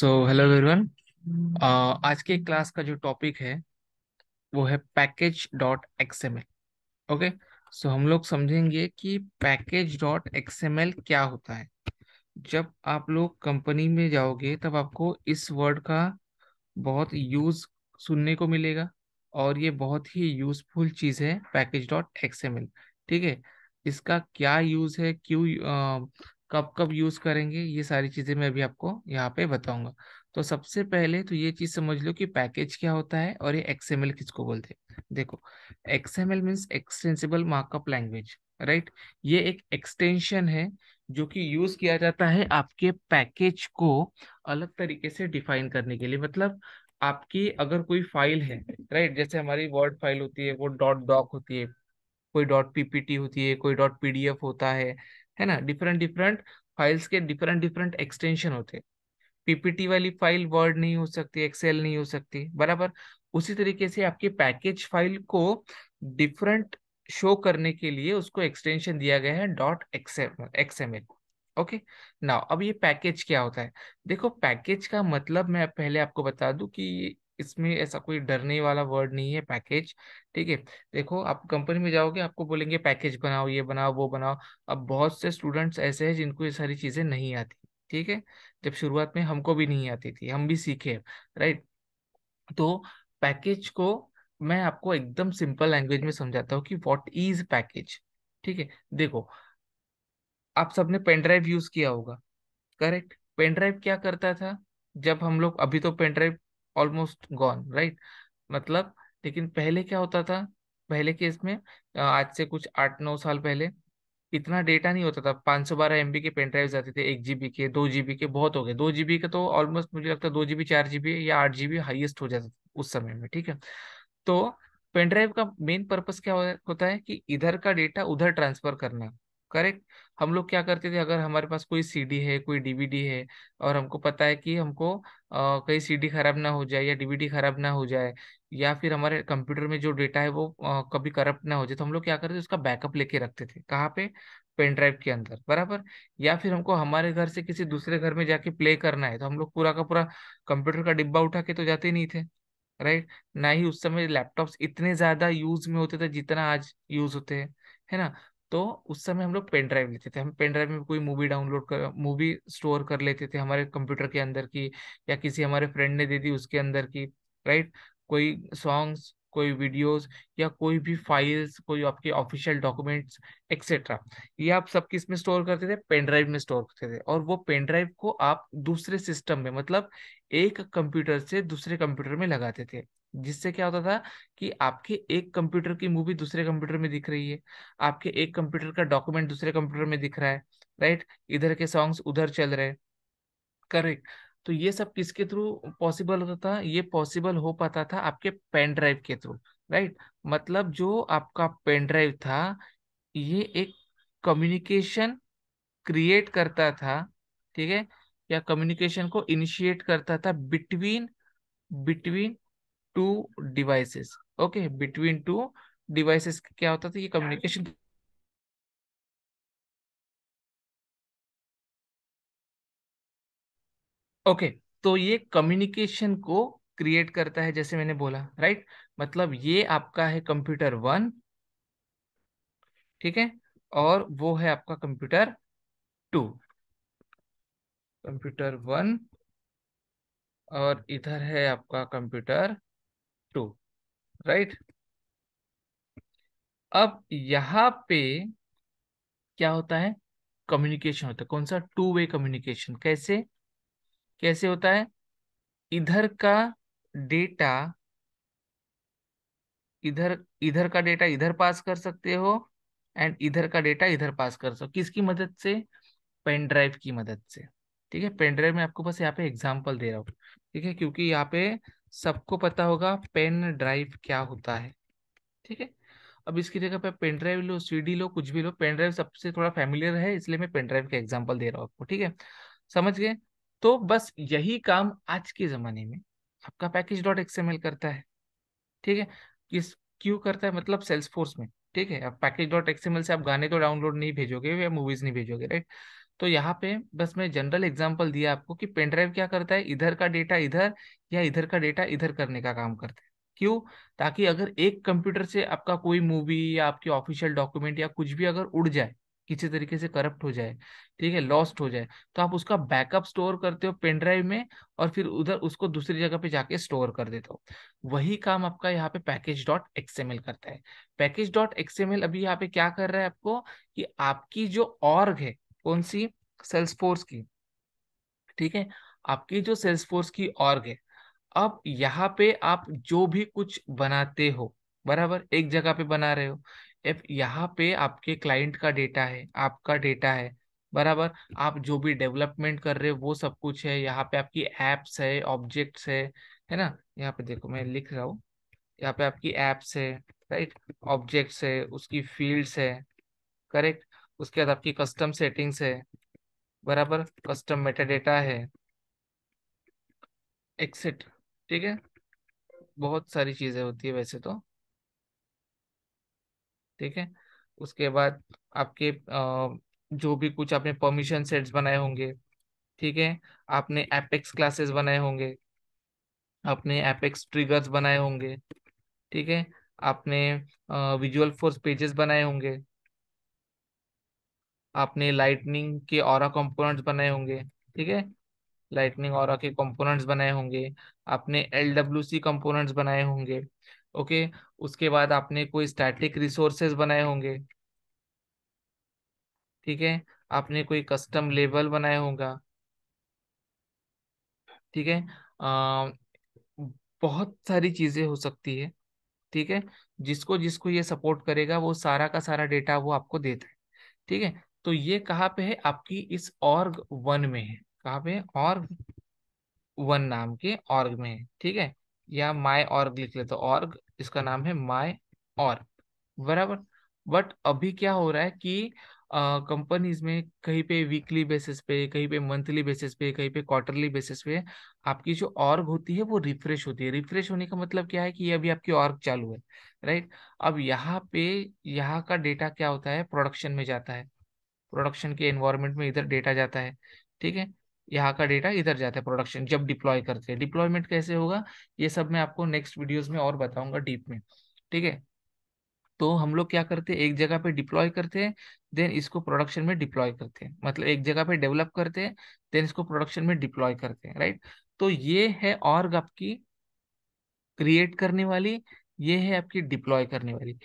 So hello everyone आज के class का जो टॉपिक है वो है package dot L okay so हम लोग समझेंगे कि पैकेज डॉट एल क्या होता है जब आप लोग कंपनी में जाओगे तब आपको इस वर्ड का बहुत यूज सुनने को मिलेगा और ये बहुत ही यूजफुल चीज़ है पैकेज डॉट एक्सएमएल ठीक है इसका क्या यूज है क्यों कब कब यूज करेंगे ये सारी चीजें मैं अभी आपको यहाँ पे बताऊंगा तो सबसे पहले तो ये चीज समझ लो कि पैकेज क्या होता है और ये एक्सएमएल किसको बोलते हैं देखो XML means extensible markup language right ये एक एक्सटेंशन है जो कि यूज किया जाता है आपके पैकेज को अलग तरीके से डिफाइन करने के लिए मतलब आपकी अगर कोई फाइल है राइट जैसे हमारी वर्ड फाइल होती है वो डॉट डॉक होती है कोई डॉट पीपीटी होती है कोई डॉट पीडीएफ होता है है ना डिफरेंट डिफरेंट फाइल्स के डिफरेंट डिफरेंट एक्सटेंशन होते हैं पीपीटी वाली फाइल वर्ड नहीं हो सकती एक्सेल नहीं हो सकती बराबर उसी तरीके से आपके पैकेज फाइल को डिफरेंट शो करने के लिए उसको एक्सटेंशन दिया गया है डॉट एक्सएमएल ओके नाउ अब ये पैकेज क्या होता है देखो पैकेज का मतलब मैं पहले आपको बता दूं कि इसमें ऐसा कोई डरने वाला वर्ड नहीं है पैकेज ठीक है देखो आप कंपनी में जाओगे आपको बोलेंगे पैकेज बनाओ ये बनाओ वो बनाओ अब बहुत से स्टूडेंट्स ऐसे हैं जिनको ये सारी चीज़ें नहीं आती ठीक है जब शुरुआत में हमको भी नहीं आती थी हम भी सीखे राइट तो पैकेज को मैं आपको एकदम सिंपल लैंग्वेज में समझाता हूँ कि वॉट इज पैकेज ठीक है देखो आप सबने पेनड्राइव यूज किया होगा करेक्ट पेनड्राइव क्या करता था जब हम लोग अभी तो पेनड्राइव ऑलमोस्ट गॉन राइट मतलब लेकिन पहले क्या होता था पहले केस में आज से कुछ आठ नौ साल पहले इतना डेटा नहीं होता था पाँच सौ बारह एम के पेन ड्राइव जाते थे एक जीबी के दो जीबी के बहुत हो गए दो जीबी के तो ऑलमोस्ट मुझे लगता है दो जीबी चार जीबी या आठ जीबी हाईएस्ट हो जाता था उस समय में ठीक है तो पेन ड्राइव का मेन पर्पस क्या होता है कि इधर का डेटा उधर ट्रांसफर करना करेक्ट हम लोग क्या करते थे अगर हमारे पास कोई सीडी है कोई डीवीडी है और हमको पता है कि हमको आ, कहीं सीडी खराब ना हो जाए या डीवीडी खराब ना हो जाए या फिर हमारे कंप्यूटर में जो डेटा है वो आ, कभी करप्ट ना हो जाए तो हम लोग क्या करते थे उसका बैकअप लेके रखते थे कहाँ पे पेन ड्राइव के अंदर बराबर या फिर हमको हमारे घर से किसी दूसरे घर में जाके प्ले करना है तो हम लोग पूरा का पूरा कंप्यूटर का डिब्बा उठा के तो जाते नहीं थे राइट ना ही उस समय लैपटॉप्स इतने ज्यादा यूज में होते थे जितना आज यूज होते हैं है ना तो उस समय हम लोग पेन ड्राइव लेते थे हम पेन ड्राइव में कोई मूवी डाउनलोड कर मूवी स्टोर कर लेते थे हमारे कंप्यूटर के अंदर की या किसी हमारे फ्रेंड ने दे दी उसके अंदर की राइट कोई सॉन्ग्स कोई वीडियोस या कोई भी फाइल्स कोई आपके ऑफिशियल डॉक्यूमेंट्स एक्सेट्रा ये आप सब किस में स्टोर करते थे पेन ड्राइव में स्टोर करते थे और वो पेन ड्राइव को आप दूसरे सिस्टम में मतलब एक कंप्यूटर से दूसरे कंप्यूटर में लगाते थे जिससे क्या होता था कि आपके एक कंप्यूटर की मूवी दूसरे कंप्यूटर में दिख रही है आपके एक कंप्यूटर का डॉक्यूमेंट दूसरे कंप्यूटर में दिख रहा है राइट इधर के सॉन्ग्स उधर चल रहे करेक्ट तो ये सब किसके थ्रू पॉसिबल होता था ये पॉसिबल हो पाता था आपके पेन ड्राइव के थ्रू राइट मतलब जो आपका पेन ड्राइव था ये एक कम्युनिकेशन क्रिएट करता था ठीक है या कम्युनिकेशन को इनिशिएट करता था between between two devices okay between two devices क्या होता था ये कम्युनिकेशन ओके तो ये कम्युनिकेशन को क्रिएट करता है जैसे मैंने बोला राइट मतलब ये आपका है कंप्यूटर वन ठीक है और वो है आपका कंप्यूटर टू कंप्यूटर वन और इधर है आपका कंप्यूटर टू राइट अब यहां पे क्या होता है कम्युनिकेशन होता है कौन सा टू वे कम्युनिकेशन कैसे कैसे होता है इधर का डेटा इधर इधर का डेटा इधर पास कर सकते हो एंड इधर का डेटा इधर पास कर सकते हो किसकी मदद से पेन ड्राइव की मदद से ठीक है पेन ड्राइव में आपको बस यहाँ पे एग्जाम्पल दे रहा हूँ ठीक है क्योंकि यहाँ पे सबको पता होगा पेन ड्राइव क्या होता है ठीक है अब इसकी जगह पे पेन ड्राइव लो सीडी लो कुछ भी लो पेन ड्राइव सबसे थोड़ा फैमिलियर है इसलिए मैं पेन ड्राइव का एग्जाम्पल दे रहा हूँ आपको ठीक है समझ गए तो बस यही काम आज के ज़माने में आपका पैकेज डॉट एक्सएमएल करता है ठीक है किस क्यों करता है मतलब सेल्स फोर्स में ठीक है अब पैकेज डॉट एक्सएमएल से आप गाने तो डाउनलोड नहीं भेजोगे या मूवीज नहीं भेजोगे राइट तो यहाँ पे बस मैं जनरल एग्जांपल दिया आपको कि पेन ड्राइव क्या करता है इधर का डेटा इधर या इधर का डेटा इधर करने का काम करता है क्यों ताकि अगर एक कंप्यूटर से आपका कोई मूवी या आपकी ऑफिशियल डॉक्यूमेंट या कुछ भी अगर उड़ जाए किसी तरीके से करप्ट हो जाए ठीक है लॉस्ट हो जाए तो आप उसका बैकअप स्टोर करते हो पेन ड्राइव में और फिर उधर उसको दूसरी जगह पे जाके स्टोर कर देते हो वही काम आपका यहाँ पे पैकेज डॉट एक्सएमएल करता है पैकेज डॉट एक्सएमएल अभी यहाँ पे क्या कर रहा है आपको कि आपकी जो ऑर्ग है कौन सी सेल्स फोर्स की ठीक है आपकी जो सेल्स फोर्स की ऑर्ग है अब यहाँ पे आप जो भी कुछ बनाते हो बराबर एक जगह पे बना रहे हो यहाँ पे आपके क्लाइंट का डेटा है आपका डेटा है बराबर आप जो भी डेवलपमेंट कर रहे हो वो सब कुछ है यहाँ पे आपकी एप्स है ऑब्जेक्ट्स है है ना यहाँ पे देखो मैं लिख रहा हूँ यहाँ पे आपकी एप्स है राइट ऑब्जेक्ट्स है उसकी फील्ड्स है करेक्ट उसके बाद आपकी कस्टम सेटिंग्स है बराबर कस्टम डेटा है एक्सेट ठीक है बहुत सारी चीज़ें होती है वैसे तो ठीक है उसके बाद आपके जो भी कुछ आपने परमिशन सेट्स बनाए होंगे ठीक है आपने एपेक्स क्लासेस बनाए होंगे आपने एपेक्स ट्रिगर्स बनाए होंगे ठीक है आपने विजुअल फोर्स पेजेस बनाए होंगे आपने लाइटनिंग के और कंपोनेंट्स बनाए होंगे ठीक है लाइटनिंग और के कंपोनेंट्स बनाए होंगे आपने एल डब्ल्यू सी कंपोनेंट्स बनाए होंगे ओके उसके बाद आपने कोई स्टैटिक रिसोर्सेज बनाए होंगे ठीक है आपने कोई कस्टम लेबल बनाया होगा ठीक है बहुत सारी चीजें हो सकती है ठीक है जिसको जिसको ये सपोर्ट करेगा वो सारा का सारा डेटा वो आपको देता है ठीक है तो ये कहाँ पे है आपकी इस ऑर्ग वन में है कहाँ पे है ऑर्ग वन नाम के ऑर्ग में है ठीक है या माई ऑर्ग लिख लेते हो ऑर्ग इसका नाम है माई ऑर्ग बराबर बट अभी क्या हो रहा है कि कंपनीज uh, में कहीं पे वीकली बेसिस पे कहीं पे मंथली बेसिस पे कहीं पे क्वार्टरली बेसिस पे आपकी जो ऑर्ग होती है वो रिफ्रेश होती है रिफ्रेश होने का मतलब क्या है कि ये अभी आपकी ऑर्ग चालू है राइट अब यहाँ पे यहाँ का डेटा क्या होता है प्रोडक्शन में जाता है प्रोडक्शन के एनवायरमेंट में इधर डेटा जाता है ठीक है यहाँ का डेटा इधर जाता है प्रोडक्शन जब डिप्लॉय करते हैं डिप्लॉयमेंट कैसे होगा ये सब मैं आपको नेक्स्ट वीडियोस में और बताऊंगा डीप में ठीक है तो हम लोग क्या करते हैं एक जगह पे डिप्लॉय करते हैं देन इसको प्रोडक्शन में डिप्लॉय करते हैं मतलब एक जगह पे डेवलप करते हैं देन इसको प्रोडक्शन में डिप्लॉय करते हैं राइट तो ये है और आपकी क्रिएट करने वाली ये है आपकी डिप्लॉय करने वाली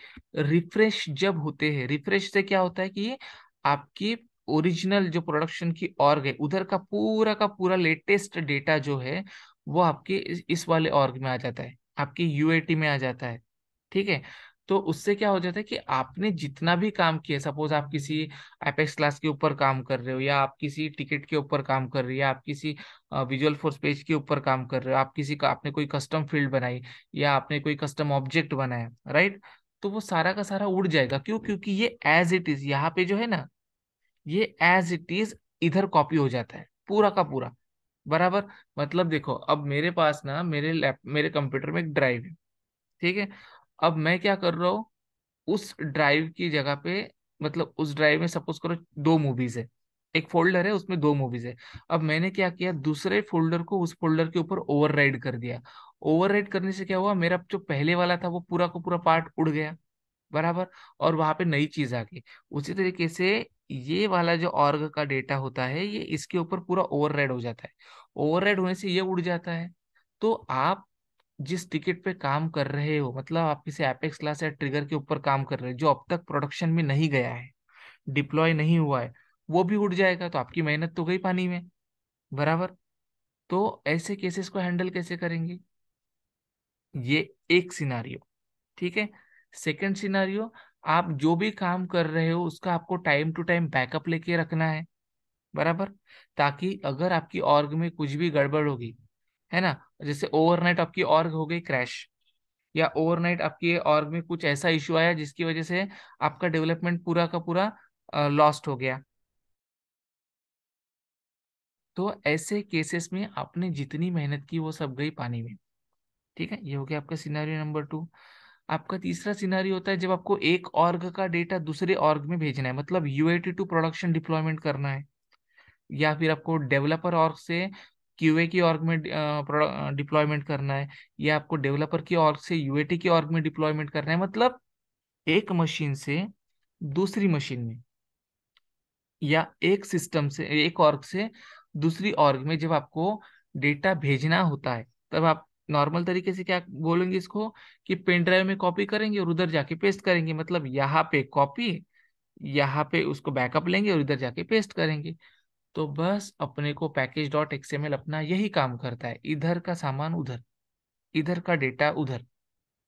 रिफ्रेश जब होते हैं रिफ्रेश से क्या होता है कि आपकी ओरिजिनल जो प्रोडक्शन की ऑर्ग है उधर का पूरा का पूरा लेटेस्ट डेटा जो है वो आपके इस वाले ऑर्ग में आ जाता है आपके यूएटी में आ जाता है ठीक है तो उससे क्या हो जाता है कि आपने जितना भी काम किया सपोज आप किसी एपेक्स क्लास के ऊपर काम कर रहे हो या आप किसी टिकट के ऊपर काम कर रहे हो या आप किसी विजुअल फोर्स पेज के ऊपर काम कर रहे हो आप किसी का आपने कोई कस्टम फील्ड बनाई या आपने कोई कस्टम ऑब्जेक्ट बनाया राइट तो वो सारा का सारा उड़ जाएगा क्यों क्योंकि ये एज इट इज यहाँ पे जो है ना ये एज इट इज इधर कॉपी हो जाता है पूरा का पूरा बराबर मतलब देखो अब मेरे पास ना मेरे लैप मेरे कंप्यूटर में एक ड्राइव है ठीक है अब मैं क्या कर रहा हूँ उस ड्राइव की जगह पे मतलब उस ड्राइव में सपोज करो दो मूवीज है एक फोल्डर है उसमें दो मूवीज है अब मैंने क्या किया दूसरे फोल्डर को उस फोल्डर के ऊपर ओवरराइड कर दिया ओवरराइड करने से क्या हुआ मेरा जो पहले वाला था वो पूरा का पूरा पार्ट उड़ गया बराबर और वहां पे नई चीज आ गई उसी तरीके से ये वाला जो ऑर्ग का डेटा होता है ये इसके ऊपर पूरा ओवरराइड हो जाता है ओवरराइड होने से ये उड़ जाता है तो आप जिस टिकट पे काम कर रहे हो मतलब आप किसी एपेक्स क्लास या ट्रिगर के ऊपर काम कर रहे हो जो अब तक प्रोडक्शन में नहीं गया है डिप्लॉय नहीं हुआ है वो भी उड़ जाएगा तो आपकी मेहनत तो गई पानी में बराबर तो ऐसे केसेस को हैंडल कैसे करेंगे ये एक सिनारियो ठीक है सेकंड सिनारियो आप जो भी काम कर रहे हो उसका आपको टाइम टू टाइम बैकअप लेके रखना है बराबर ताकि अगर आपकी ऑर्ग में कुछ भी गड़बड़ होगी है ना जैसे ओवरनाइट आपकी ऑर्ग हो गई क्रैश या ओवरनाइट आपकी ऑर्ग में कुछ ऐसा इश्यू आया जिसकी वजह से आपका डेवलपमेंट पूरा का पूरा लॉस्ट हो गया तो ऐसे केसेस में आपने जितनी मेहनत की वो सब गई पानी में ठीक है ये हो गया आपका सिनेरियो नंबर टू आपका तीसरा सिनारी होता है जब आपको एक ऑर्ग का डेटा दूसरे ऑर्ग में भेजना है मतलब यूएटी टू प्रोडक्शन डिप्लॉयमेंट करना है या फिर आपको डेवलपर ऑर्ग से क्यूए की ऑर्ग में डिप्लॉयमेंट करना है या आपको डेवलपर की ऑर्ग से यूएटी की ऑर्ग में डिप्लॉयमेंट करना है मतलब एक मशीन से दूसरी मशीन में या एक सिस्टम से एक ऑर्ग से दूसरी ऑर्ग में जब आपको डेटा भेजना होता है तब आप नॉर्मल तरीके से क्या बोलेंगे इसको कि पेन ड्राइव में कॉपी करेंगे और उधर जाके पेस्ट करेंगे मतलब यहाँ पे कॉपी यहाँ पे उसको बैकअप लेंगे और इधर जाके पेस्ट करेंगे तो बस अपने को पैकेज डॉट एक्सएमएल अपना यही काम करता है इधर का सामान उधर इधर का डेटा उधर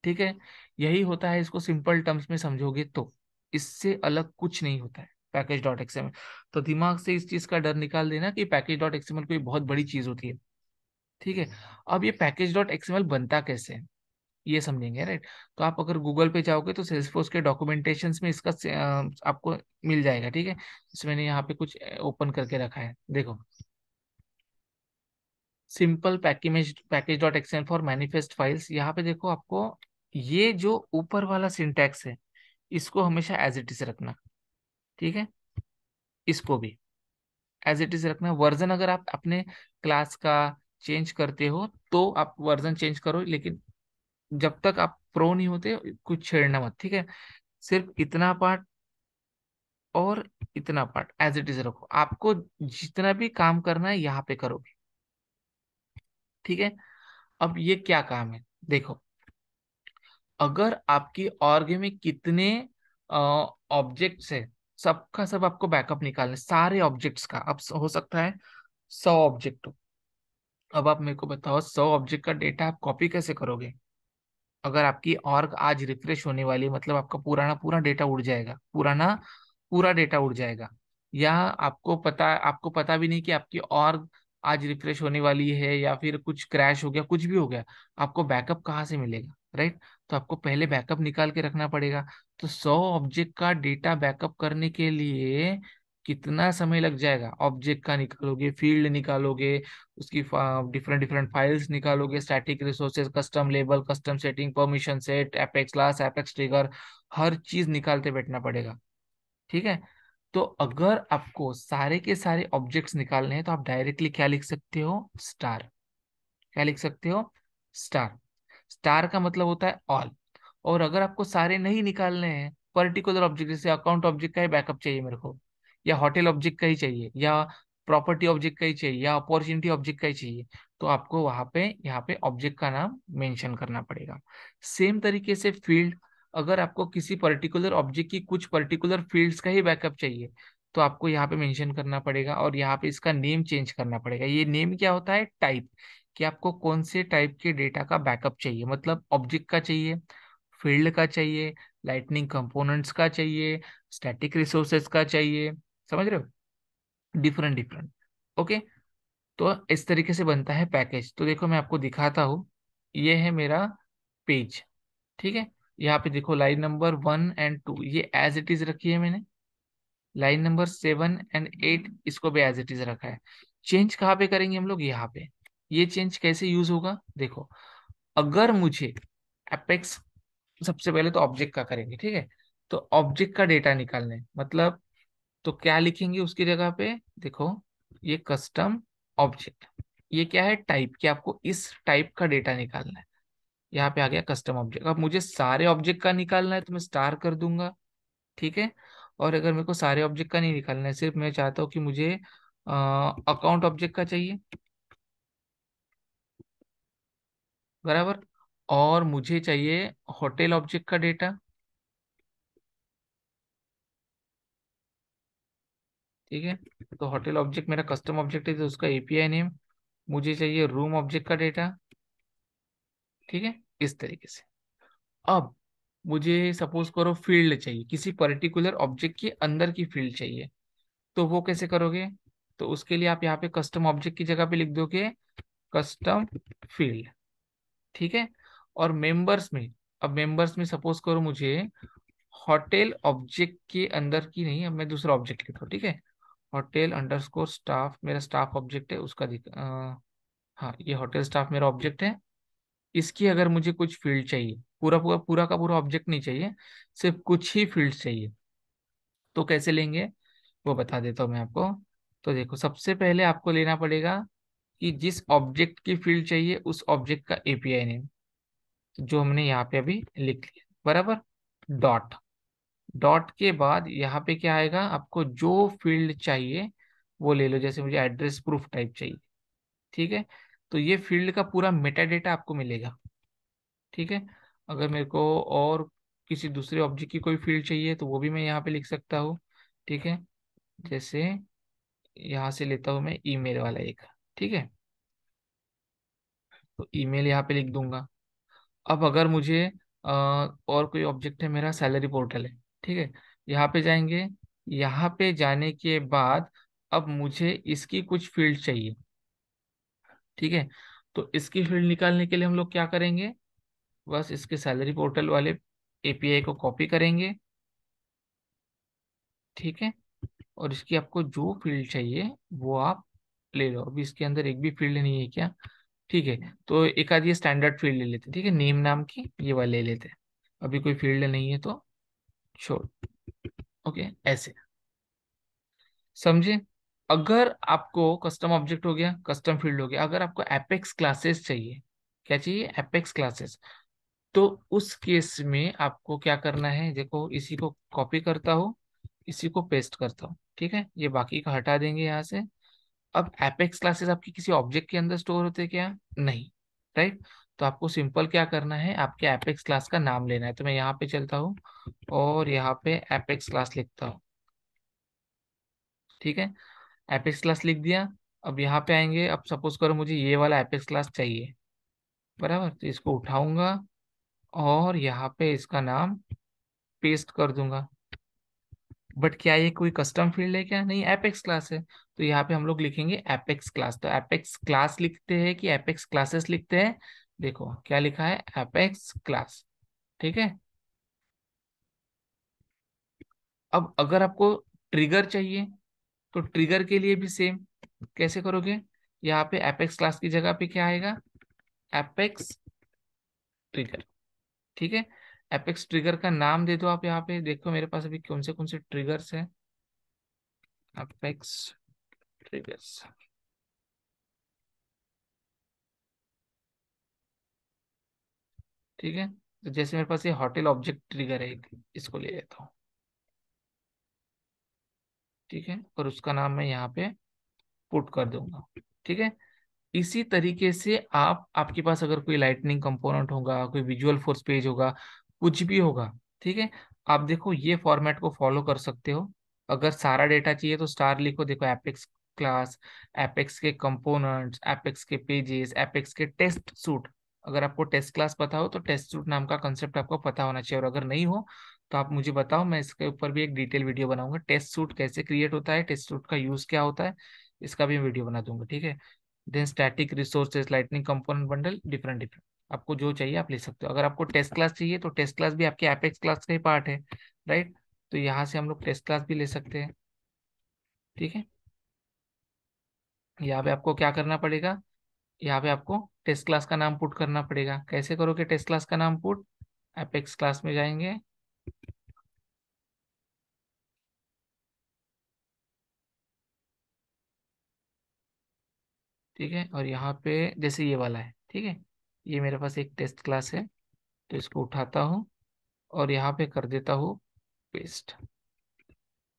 ठीक है यही होता है इसको सिंपल टर्म्स में समझोगे तो इससे अलग कुछ नहीं होता है पैकेज डॉट एक्सएमएल तो दिमाग से इस चीज का डर निकाल देना कि पैकेज डॉट एक्सएमएल कोई बहुत बड़ी चीज होती है ठीक है अब ये पैकेज डॉट एक्सएमएल बनता कैसे है ये समझेंगे राइट तो आप अगर गूगल पे जाओगे तो सेल्सफोर्स के डॉक्यूमेंटेशन में इसका आपको मिल जाएगा ठीक है इसमें मैंने यहाँ पे कुछ ओपन करके रखा है देखो simple package package dot XL for manifest files यहाँ पे देखो आपको ये जो ऊपर वाला सिंटैक्स है इसको हमेशा एज इट इज रखना ठीक है इसको भी एज इट इज रखना वर्जन अगर आप अपने क्लास का चेंज करते हो तो आप वर्जन चेंज करो लेकिन जब तक आप प्रो नहीं होते कुछ छेड़ना मत ठीक है सिर्फ इतना पार्ट और इतना पार्ट एज इट इज रखो आपको जितना भी काम करना है यहाँ पे करोगे ठीक है अब ये क्या काम है देखो अगर आपकी ऑर्ग में कितने ऑब्जेक्ट्स है सबका सब आपको बैकअप निकालना सारे ऑब्जेक्ट्स का अब हो सकता है सौ ऑब्जेक्ट हो अब आप मेरे को बताओ सौ ऑब्जेक्ट का डेटा आप कॉपी कैसे करोगे अगर आपकी ऑर्ग आज रिफ्रेश होने वाली मतलब आपका पुराना पूरा डेटा उड़ जाएगा पुराना पूरा डेटा उड़ जाएगा या आपको पता आपको पता भी नहीं कि आपकी ऑर्ग आज रिफ्रेश होने वाली है या फिर कुछ क्रैश हो गया कुछ भी हो गया आपको बैकअप कहाँ से मिलेगा राइट तो आपको पहले बैकअप निकाल के रखना पड़ेगा तो सौ ऑब्जेक्ट का डेटा बैकअप करने के लिए कितना समय लग जाएगा ऑब्जेक्ट का निकालोगे फील्ड निकालोगे उसकी डिफरेंट डिफरेंट फाइल्स निकालोगे static resources custom label custom setting permission set apex class apex trigger हर चीज निकालते बैठना पड़ेगा ठीक है तो अगर आपको सारे के सारे ऑब्जेक्ट्स निकालने हैं तो आप डायरेक्टली क्या लिख सकते हो स्टार क्या लिख सकते हो स्टार स्टार का मतलब होता है ऑल और अगर आपको सारे नहीं निकालने हैं पर्टिकुलर ऑब्जेक्ट जैसे अकाउंट ऑब्जेक्ट का ही बैकअप चाहिए मेरे को या होटल ऑब्जेक्ट का ही चाहिए या प्रॉपर्टी ऑब्जेक्ट का ही चाहिए या अपॉर्चुनिटी ऑब्जेक्ट का ही चाहिए तो आपको वहां पे यहाँ पे ऑब्जेक्ट का नाम मेंशन करना पड़ेगा सेम तरीके से फील्ड अगर आपको किसी पर्टिकुलर ऑब्जेक्ट की कुछ पर्टिकुलर फील्ड्स का ही बैकअप चाहिए तो आपको यहाँ पे मेंशन करना पड़ेगा और यहाँ पे इसका नेम चेंज करना पड़ेगा ये नेम क्या होता है टाइप कि आपको कौन से टाइप के डेटा का बैकअप चाहिए मतलब ऑब्जेक्ट का चाहिए फील्ड का चाहिए लाइटनिंग कंपोनेंट्स का चाहिए स्टैटिक रिसोर्सेज का चाहिए समझ रहे हो डिफरेंट डिफरेंट ओके तो इस तरीके से बनता है पैकेज तो देखो मैं आपको दिखाता हूँ ये है मेरा पेज ठीक है यहाँ पे देखो line number one and two ये एज इट इज रखी है मैंने line number seven and eight इसको भी एज इट इज रखा है चेंज कहाँ पे करेंगे हम लोग यहाँ पे ये चेंज कैसे यूज होगा देखो अगर मुझे अपेक्स सबसे पहले तो ऑब्जेक्ट का करेंगे ठीक है तो ऑब्जेक्ट का डेटा निकालने मतलब तो क्या लिखेंगे उसकी जगह पे देखो ये कस्टम ऑब्जेक्ट ये क्या है टाइप कि आपको इस टाइप का डेटा निकालना है यहाँ पे आ गया कस्टम ऑब्जेक्ट अब मुझे सारे ऑब्जेक्ट का निकालना है तो मैं स्टार कर दूंगा ठीक है और अगर मेरे को सारे ऑब्जेक्ट का नहीं निकालना है सिर्फ मैं चाहता हूँ कि मुझे अकाउंट ऑब्जेक्ट का चाहिए बराबर और मुझे चाहिए होटल ऑब्जेक्ट का डेटा ठीक है तो होटल ऑब्जेक्ट मेरा कस्टम ऑब्जेक्ट है तो उसका एपीआई नेम मुझे चाहिए रूम ऑब्जेक्ट का डेटा ठीक है इस तरीके से अब मुझे सपोज करो फील्ड चाहिए किसी पर्टिकुलर ऑब्जेक्ट के अंदर की फील्ड चाहिए तो वो कैसे करोगे तो उसके लिए आप यहाँ पे कस्टम ऑब्जेक्ट की जगह पे लिख दोगे कस्टम फील्ड ठीक है और मेंबर्स में अब मेंबर्स में सपोज करो मुझे होटल ऑब्जेक्ट के अंदर की नहीं अब मैं दूसरा ऑब्जेक्ट लिखता हूँ ठीक है होटल अंडरस्कोर स्टाफ मेरा स्टाफ ऑब्जेक्ट है उसका आ, हाँ ये होटल स्टाफ मेरा ऑब्जेक्ट है इसकी अगर मुझे कुछ फील्ड चाहिए पूरा पूरा पूरा का पूरा ऑब्जेक्ट नहीं चाहिए सिर्फ कुछ ही फील्ड चाहिए तो कैसे लेंगे वो बता देता हूँ मैं आपको तो देखो सबसे पहले आपको लेना पड़ेगा कि जिस ऑब्जेक्ट की फील्ड चाहिए उस ऑब्जेक्ट का एपीआई नेम जो हमने यहाँ पे अभी लिख लिया बराबर डॉट डॉट के बाद यहाँ पे क्या आएगा आपको जो फील्ड चाहिए वो ले लो जैसे मुझे एड्रेस प्रूफ टाइप चाहिए ठीक है तो ये फील्ड का पूरा मेटा डेटा आपको मिलेगा ठीक है अगर मेरे को और किसी दूसरे ऑब्जेक्ट की कोई फील्ड चाहिए तो वो भी मैं यहाँ पे लिख सकता हूँ ठीक है जैसे यहाँ से लेता हूँ मैं ईमेल वाला एक ठीक है तो ईमेल यहाँ पे लिख दूंगा अब अगर मुझे आ, और कोई ऑब्जेक्ट है मेरा सैलरी पोर्टल है ठीक है यहाँ पे जाएंगे यहाँ पे जाने के बाद अब मुझे इसकी कुछ फील्ड चाहिए ठीक है तो इसकी फील्ड निकालने के लिए हम लोग क्या करेंगे बस इसके सैलरी पोर्टल वाले एपीआई को कॉपी करेंगे ठीक है और इसकी आपको जो फील्ड चाहिए वो आप ले लो अभी इसके अंदर एक भी फील्ड नहीं है क्या ठीक है तो एक आधी स्टैंडर्ड फील्ड ले लेते ठीक है नेम नाम की ये वाले ले लेते अभी कोई फील्ड नहीं है तो छोड़ ओके okay, ऐसे समझे अगर आपको कस्टम ऑब्जेक्ट हो गया कस्टम फील्ड हो गया अगर आपको एपेक्स क्लासेस चाहिए क्या चाहिए एपेक्स क्लासेस तो उस केस में आपको क्या करना है देखो इसी को कॉपी करता हो इसी को पेस्ट करता हो ठीक है ये बाकी का हटा देंगे यहाँ से अब एपेक्स क्लासेस आपकी किसी ऑब्जेक्ट के अंदर स्टोर होते क्या नहीं राइट तो आपको सिंपल क्या करना है आपके एपेक्स क्लास का नाम लेना है तो मैं यहाँ पे चलता हूँ और यहाँ पे एपेक्स क्लास लिखता हूँ ठीक है एपेक्स क्लास लिख दिया अब यहाँ पे आएंगे अब सपोज करो मुझे ये वाला एपेक्स क्लास चाहिए बराबर तो इसको उठाऊंगा और यहाँ पे इसका नाम पेस्ट कर दूंगा बट क्या ये कोई कस्टम फील्ड है क्या नहीं एपेक्स क्लास है तो यहाँ पे हम लोग लिखेंगे एपेक्स क्लास तो एपेक्स क्लास लिखते हैं कि एपेक्स क्लासेस लिखते हैं देखो क्या लिखा है एपेक्स क्लास ठीक है अब अगर आपको ट्रिगर चाहिए तो ट्रिगर के लिए भी सेम कैसे करोगे यहाँ पे एपेक्स क्लास की जगह पे क्या आएगा एपेक्स ट्रिगर ठीक है एपेक्स ट्रिगर का नाम दे दो आप यहाँ पे देखो मेरे पास अभी कौन से कौन से ट्रिगर्स हैं एपेक्स ट्रिगर्स ठीक है तो जैसे मेरे पास ये होटल ऑब्जेक्ट ट्रिगर है इसको ले लेता हूँ ठीक है और उसका नाम मैं यहाँ पे पुट कर दूंगा ठीक है इसी तरीके से आप आपके पास अगर कोई लाइटनिंग कंपोनेंट होगा कोई विजुअल फोर्स पेज होगा कुछ भी होगा ठीक है आप देखो ये फॉर्मेट को फॉलो कर सकते हो अगर सारा डेटा चाहिए तो स्टार लिखो देखो एपेक्स क्लास एपेक्स के कंपोनेंट्स एपेक्स के पेजेस एपेक्स के टेस्ट सूट अगर आपको टेस्ट क्लास पता हो तो टेस्ट रूट नाम का कंसेप्ट आपको पता होना चाहिए और अगर नहीं हो तो आप मुझे बताओ मैं इसके ऊपर भी एक डिटेल वीडियो बनाऊंगा टेस्ट सूट कैसे क्रिएट होता है टेस्ट सूट का यूज क्या होता है इसका भी वीडियो बना दूंगा ठीक है then static resources lightning component bundle different different आपको जो चाहिए आप ले सकते हो अगर आपको टेस्ट क्लास चाहिए तो टेस्ट क्लास भी आपके एपेक्स क्लास का ही पार्ट है राइट तो यहाँ से हम लोग टेस्ट क्लास भी ले सकते हैं ठीक है यहाँ पे आपको क्या करना पड़ेगा यहाँ पे आपको टेस्ट क्लास का नाम पुट करना पड़ेगा कैसे करोगे टेस्ट क्लास का नाम पुट एपेक्स क्लास में जाएंगे ठीक है और यहाँ पे जैसे ये वाला है ठीक है ये मेरे पास एक टेस्ट क्लास है तो इसको उठाता हूँ और यहाँ पे कर देता हूँ पेस्ट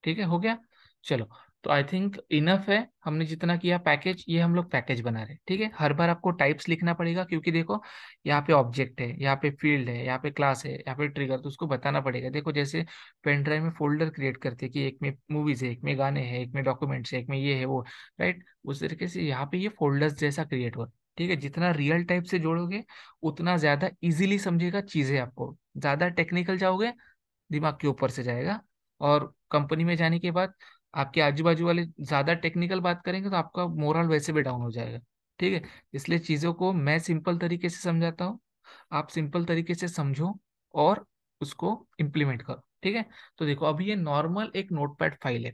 ठीक है हो गया चलो तो आई थिंक इनफ है हमने जितना किया पैकेज ये हम लोग पैकेज बना रहे ठीक है हर बार आपको टाइप्स लिखना पड़ेगा क्योंकि देखो यहाँ पे ऑब्जेक्ट है यहाँ पे फील्ड है यहाँ पे क्लास है यहाँ पे ट्रिगर तो उसको बताना पड़ेगा देखो जैसे पेन ड्राइव में फोल्डर क्रिएट करते कि एक में मूवीज है एक में गाने हैं एक में डॉक्यूमेंट्स है एक में ये है वो राइट उस तरीके से यहाँ पे ये फोल्डर्स जैसा क्रिएट हो ठीक है जितना रियल टाइप से जोड़ोगे उतना ज्यादा इजिली समझेगा चीजें आपको ज्यादा टेक्निकल जाओगे दिमाग के ऊपर से जाएगा और कंपनी में जाने के बाद आपके आजू बाजू वाले ज्यादा टेक्निकल बात करेंगे तो आपका मोरल वैसे भी डाउन हो जाएगा ठीक है इसलिए चीजों को मैं सिंपल तरीके से समझाता हूँ आप सिंपल तरीके से समझो और उसको इम्प्लीमेंट करो ठीक है तो देखो अभी ये नॉर्मल एक नोटपैड फाइल है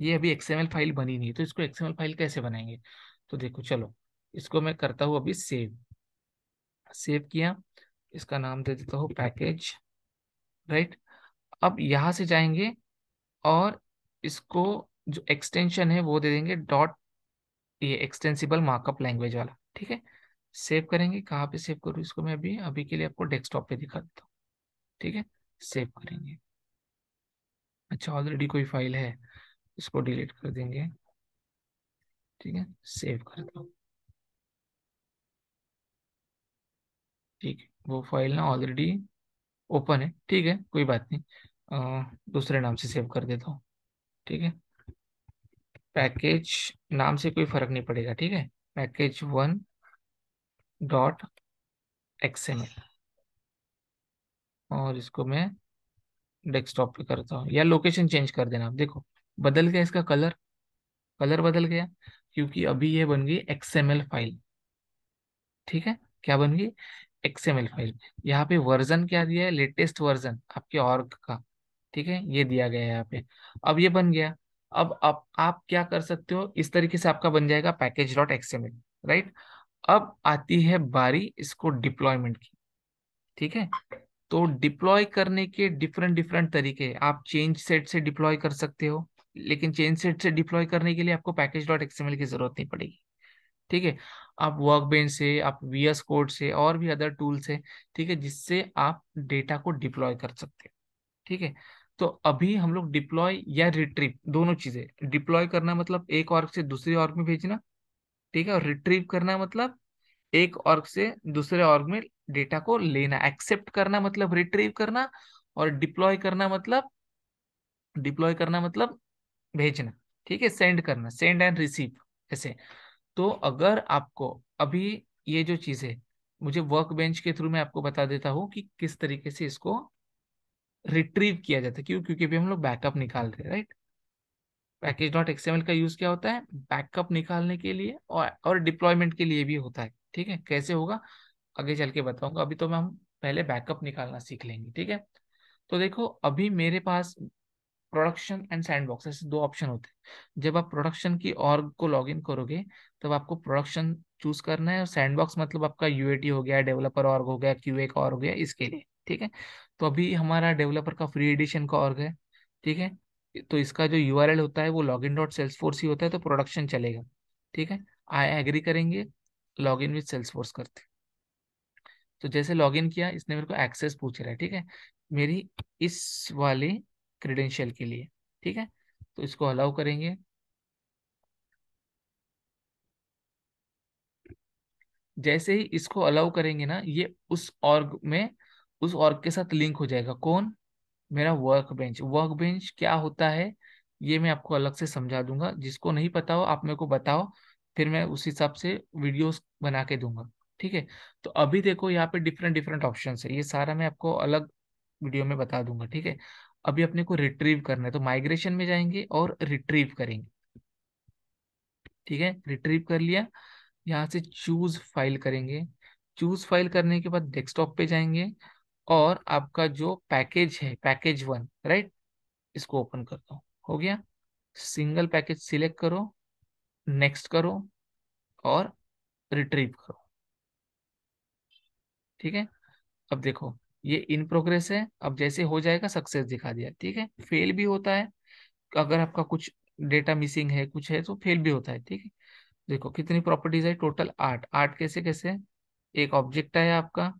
ये अभी एक्सएमएल फाइल बनी नहीं है तो इसको एक्सएमएल फाइल कैसे बनाएंगे तो देखो चलो इसको मैं करता हूँ अभी सेव सेव किया इसका नाम दे देता हूँ पैकेज राइट अब यहाँ से जाएंगे और इसको जो एक्सटेंशन है वो दे देंगे डॉट ये एक्सटेंसिबल मार्कअप लैंग्वेज वाला ठीक है सेव करेंगे कहाँ पे सेव करूँ इसको मैं अभी अभी के लिए आपको डेस्कटॉप पे दिखा देता हूँ ठीक है सेव करेंगे अच्छा ऑलरेडी कोई फाइल है इसको डिलीट कर देंगे ठीक है सेव करता हूँ ठीक है वो फाइल ना ऑलरेडी ओपन है ठीक है कोई बात नहीं आ, दूसरे नाम से सेव कर देता हूँ ठीक है पैकेज नाम से कोई फर्क नहीं पड़ेगा ठीक है पैकेज वन डॉट एक्सएमएल और इसको मैं डेस्कटॉप पे करता हूँ या लोकेशन चेंज कर देना आप देखो बदल गया इसका कलर कलर बदल गया क्योंकि अभी ये बन गई एक्सएमएल फाइल ठीक है क्या बन गई एक्सएमएल फाइल यहाँ पे वर्जन क्या दिया है लेटेस्ट वर्जन आपके ऑर्ग का ठीक है ये दिया गया है यहाँ पे अब ये बन गया अब अब आप क्या कर सकते हो इस तरीके से आपका बन जाएगा पैकेज डॉट एक्सएमएल राइट अब आती है बारी इसको डिप्लॉयमेंट की ठीक है तो डिप्लॉय करने के डिफरेंट डिफरेंट तरीके आप चेंज सेट से डिप्लॉय कर सकते हो लेकिन चेंज सेट से डिप्लॉय करने के लिए आपको पैकेज डॉट एक्सएमएल की जरूरत नहीं पड़ेगी ठीक है आप वर्क बेंच से आप वीएस कोड से और भी अदर टूल्स है ठीक है जिससे आप डेटा को डिप्लॉय कर सकते हो ठीक है तो अभी हम लोग डिप्लॉय या रिट्रीव दोनों चीजें डिप्लॉय करना मतलब एक ऑर्ग से दूसरे ऑर्ग में भेजना ठीक है और रिट्रीव करना मतलब एक ऑर्ग से दूसरे ऑर्ग में डेटा को लेना एक्सेप्ट करना मतलब रिट्रीव करना और डिप्लॉय करना मतलब डिप्लॉय करना मतलब भेजना ठीक है सेंड करना सेंड एंड रिसीव ऐसे तो अगर आपको अभी ये जो चीज़ है मुझे वर्क बेंच के थ्रू मैं आपको बता देता हूँ कि किस तरीके से इसको रिट्रीव किया जाता है क्यों क्योंकि अभी हम लोग बैकअप निकाल रहे हैं राइट पैकेज डॉट एक्सएमएल का यूज क्या होता है बैकअप निकालने के लिए और और डिप्लॉयमेंट के लिए भी होता है ठीक है कैसे होगा आगे चल के बताऊंगा अभी तो मैं हम पहले बैकअप निकालना सीख लेंगे ठीक है तो देखो अभी मेरे पास प्रोडक्शन एंड सैंड बॉक्स ऐसे दो ऑप्शन होते हैं जब आप प्रोडक्शन की ऑर्ग को लॉग करोगे तब आपको प्रोडक्शन चूज करना है और सैंडबॉक्स मतलब आपका यूएटी हो गया डेवलपर ऑर्ग हो गया क्यूए का ऑर्ग हो गया इसके लिए ठीक है तो अभी हमारा डेवलपर का फ्री एडिशन का ऑर्ग है ठीक है तो इसका जो यू होता है वो log in dot Salesforce ही होता है तो प्रोडक्शन चलेगा ठीक है आई एग्री करेंगे log in with Salesforce करते तो जैसे लॉग इन किया इसने मेरे को एक्सेस पूछ रहा है ठीक है मेरी इस वाले क्रेडेंशियल के लिए ठीक है तो इसको अलाउ करेंगे जैसे ही इसको अलाउ करेंगे ना ये उस ऑर्ग में उस ऑर्ग के साथ लिंक हो जाएगा कौन मेरा वर्क बेंच वर्क बेंच क्या होता है ये मैं आपको अलग से समझा दूंगा जिसको नहीं पता हो आप मेरे को बताओ फिर मैं उस हिसाब से वीडियोस बना के दूंगा ठीक है तो अभी देखो यहाँ पे डिफरेंट डिफरेंट ऑप्शन है ये सारा मैं आपको अलग वीडियो में बता दूंगा ठीक है अभी अपने को रिट्रीव करना है तो माइग्रेशन में जाएंगे और रिट्रीव करेंगे ठीक है रिट्रीव कर लिया यहाँ से चूज फाइल करेंगे चूज फाइल करने के बाद डेस्कटॉप पे जाएंगे और आपका जो पैकेज है पैकेज वन राइट इसको ओपन करता हूँ हो गया सिंगल पैकेज सिलेक्ट करो नेक्स्ट करो और रिट्रीव करो ठीक है अब देखो ये इन प्रोग्रेस है अब जैसे हो जाएगा सक्सेस दिखा दिया ठीक है फेल भी होता है अगर आपका कुछ डेटा मिसिंग है कुछ है तो फेल भी होता है ठीक है देखो कितनी प्रॉपर्टीज है टोटल आठ आठ कैसे कैसे एक ऑब्जेक्ट है आपका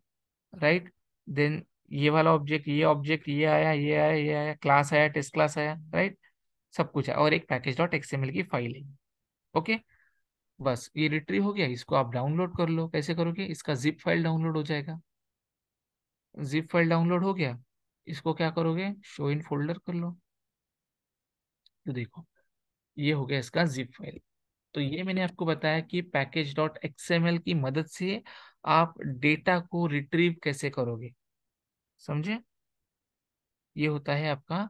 राइट देन ये वाला ऑब्जेक्ट ये ऑब्जेक्ट ये आया ये आया ये आया क्लास आया टेस्ट क्लास आया राइट सब कुछ है और एक पैकेज डॉट एक्सएमएल की फाइल है ओके बस ये रिट्री हो गया इसको आप डाउनलोड कर लो कैसे करोगे इसका जिप फाइल डाउनलोड हो जाएगा जिप फाइल डाउनलोड हो गया इसको क्या करोगे शो इन फोल्डर कर लो तो देखो ये हो गया इसका जिप फाइल तो ये मैंने आपको बताया कि पैकेज डॉट एक्सएमएल की मदद से आप डेटा को रिट्रीव कैसे करोगे समझे ये होता है आपका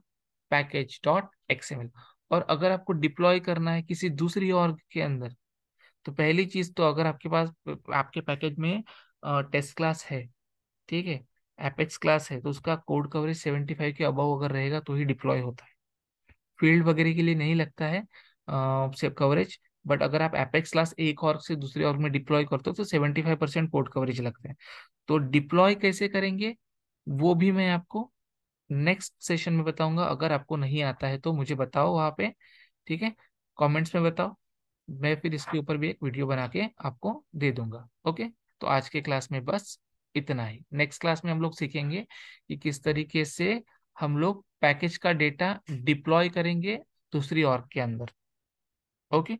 पैकेज डॉट एक्सएमएल और अगर आपको डिप्लॉय करना है किसी दूसरी ऑर्ग के अंदर तो पहली चीज तो अगर आपके पास आपके पैकेज में टेस्ट क्लास है ठीक है एपेक्स क्लास है तो उसका कोड कवरेज सेवेंटी फाइव के अबव अगर रहेगा तो ही डिप्लॉय होता है फील्ड वगैरह के लिए नहीं लगता है कवरेज बट अगर आप एपेक्स क्लास एक और से दूसरे और में डिप्लॉय करते हो तो seventy five percent port coverage लगता है तो डिप्लॉय कैसे करेंगे वो भी मैं आपको नेक्स्ट सेशन में बताऊंगा अगर आपको नहीं आता है तो मुझे बताओ वहां पे ठीक है कमेंट्स में बताओ मैं फिर इसके ऊपर भी एक वीडियो बना के आपको दे दूंगा ओके तो आज के क्लास में बस इतना ही नेक्स्ट क्लास में हम लोग सीखेंगे कि किस तरीके से हम लोग पैकेज का डेटा डिप्लॉय करेंगे दूसरी और के अंदर Okay.